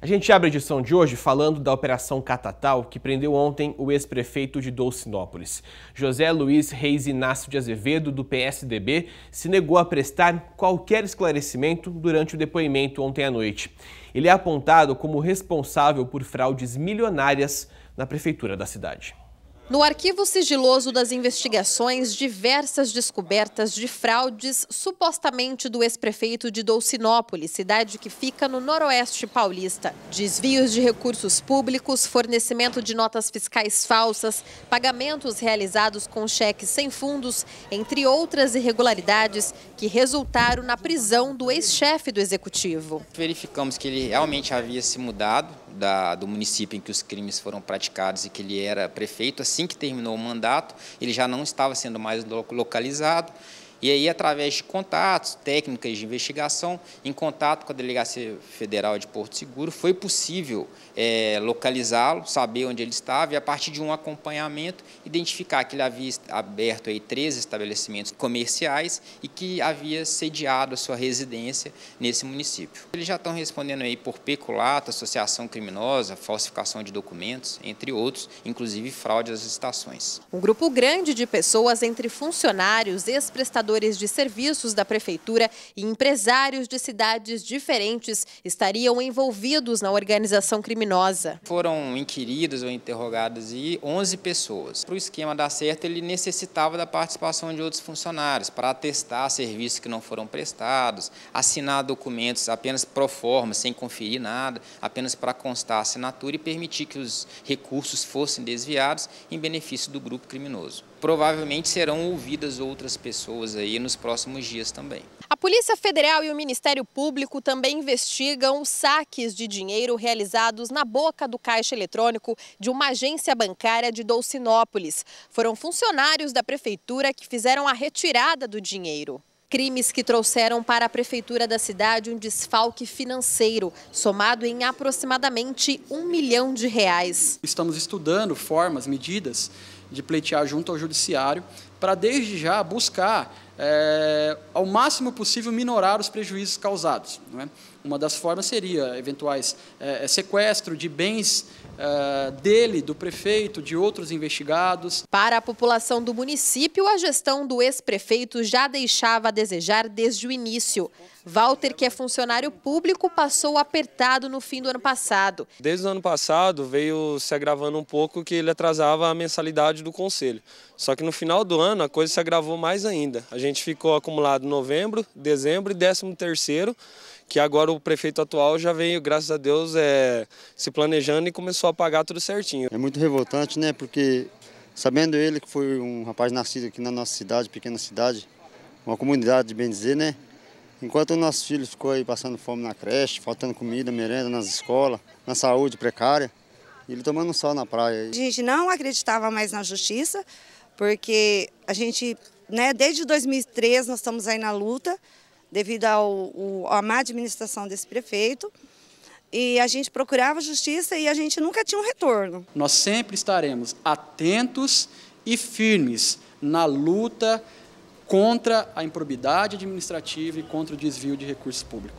A gente abre a edição de hoje falando da Operação Catatal, que prendeu ontem o ex-prefeito de Dolcinópolis. José Luiz Reis Inácio de Azevedo, do PSDB, se negou a prestar qualquer esclarecimento durante o depoimento ontem à noite. Ele é apontado como responsável por fraudes milionárias na prefeitura da cidade. No arquivo sigiloso das investigações, diversas descobertas de fraudes supostamente do ex-prefeito de Dolcinópolis, cidade que fica no noroeste paulista. Desvios de recursos públicos, fornecimento de notas fiscais falsas, pagamentos realizados com cheques sem fundos, entre outras irregularidades que resultaram na prisão do ex-chefe do executivo. Verificamos que ele realmente havia se mudado da, do município em que os crimes foram praticados e que ele era prefeito, assim que terminou o mandato, ele já não estava sendo mais localizado. E aí, através de contatos, técnicas de investigação, em contato com a Delegacia Federal de Porto Seguro, foi possível é, localizá-lo, saber onde ele estava e, a partir de um acompanhamento, identificar que ele havia aberto aí três estabelecimentos comerciais e que havia sediado a sua residência nesse município. Eles já estão respondendo aí por peculato, associação criminosa, falsificação de documentos, entre outros, inclusive fraude às estações. Um grupo grande de pessoas, entre funcionários, ex-prestadores, prestadores de serviços da Prefeitura e empresários de cidades diferentes estariam envolvidos na organização criminosa. Foram inquiridos ou interrogados e 11 pessoas. Para o esquema dar certo, ele necessitava da participação de outros funcionários para atestar serviços que não foram prestados, assinar documentos apenas pro forma, sem conferir nada, apenas para constar a assinatura e permitir que os recursos fossem desviados em benefício do grupo criminoso provavelmente serão ouvidas outras pessoas aí nos próximos dias também. A Polícia Federal e o Ministério Público também investigam os saques de dinheiro realizados na boca do caixa eletrônico de uma agência bancária de Dolcinópolis. Foram funcionários da prefeitura que fizeram a retirada do dinheiro. Crimes que trouxeram para a prefeitura da cidade um desfalque financeiro, somado em aproximadamente um milhão de reais. Estamos estudando formas, medidas de pleitear junto ao judiciário, para desde já buscar, é, ao máximo possível, minorar os prejuízos causados. É? Uma das formas seria eventuais é, sequestro de bens eh, dele, do prefeito, de outros investigados. Para a população do município, a gestão do ex-prefeito já deixava a desejar desde o início. Walter, que é funcionário público, passou apertado no fim do ano passado. Desde o ano passado veio se agravando um pouco que ele atrasava a mensalidade do conselho. Só que no final do ano a coisa se agravou mais ainda. A gente ficou acumulado novembro, dezembro e décimo terceiro que agora o prefeito atual já veio, graças a Deus, é, se planejando e começou a pagar tudo certinho. É muito revoltante, né? Porque sabendo ele que foi um rapaz nascido aqui na nossa cidade, pequena cidade, uma comunidade, bem dizer, né? Enquanto o nosso filho ficou aí passando fome na creche, faltando comida, merenda nas escolas, na saúde precária, ele tomando sol na praia. A gente não acreditava mais na justiça, porque a gente, né, desde 2003 nós estamos aí na luta, devido à má administração desse prefeito. E a gente procurava justiça e a gente nunca tinha um retorno. Nós sempre estaremos atentos e firmes na luta contra a improbidade administrativa e contra o desvio de recursos públicos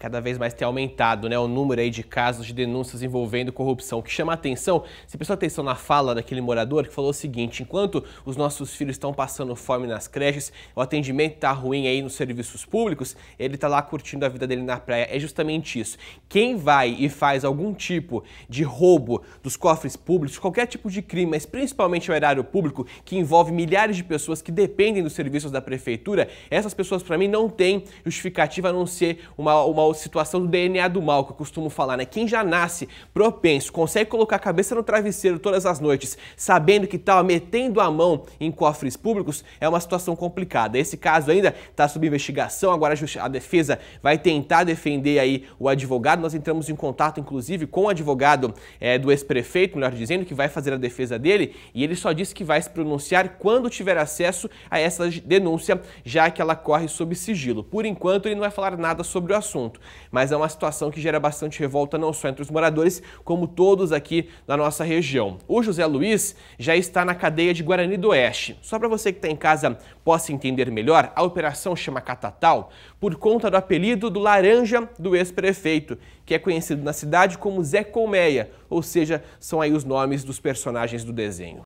cada vez mais tem aumentado né, o número aí de casos de denúncias envolvendo corrupção. O que chama a atenção, você prestou atenção na fala daquele morador que falou o seguinte: enquanto os nossos filhos estão passando fome nas creches, o atendimento está ruim aí nos serviços públicos, ele está lá curtindo a vida dele na praia. É justamente isso. Quem vai e faz algum tipo de roubo dos cofres públicos, qualquer tipo de crime, mas principalmente o erário público, que envolve milhares de pessoas que dependem dos serviços da prefeitura, essas pessoas, para mim, não têm justificativa a não ser uma, uma situação do DNA do mal, que eu costumo falar, né? Quem já nasce propenso, consegue colocar a cabeça no travesseiro todas as noites, sabendo que tá metendo a mão em cofres públicos, é uma situação complicada. Esse caso ainda está sob investigação, agora a, a defesa vai tentar defender aí o advogado. Nós entramos em contato, inclusive, com o advogado é, do ex-prefeito, melhor dizendo, que vai fazer a defesa dele, e ele só disse que vai se pronunciar quando tiver acesso a essa denúncia, já que ela corre sob sigilo. Por enquanto, ele não vai falar nada sobre o assunto mas é uma situação que gera bastante revolta não só entre os moradores, como todos aqui na nossa região. O José Luiz já está na cadeia de Guarani do Oeste. Só para você que está em casa possa entender melhor, a operação chama Catatal por conta do apelido do laranja do ex-prefeito, que é conhecido na cidade como Zé Colmeia, ou seja, são aí os nomes dos personagens do desenho.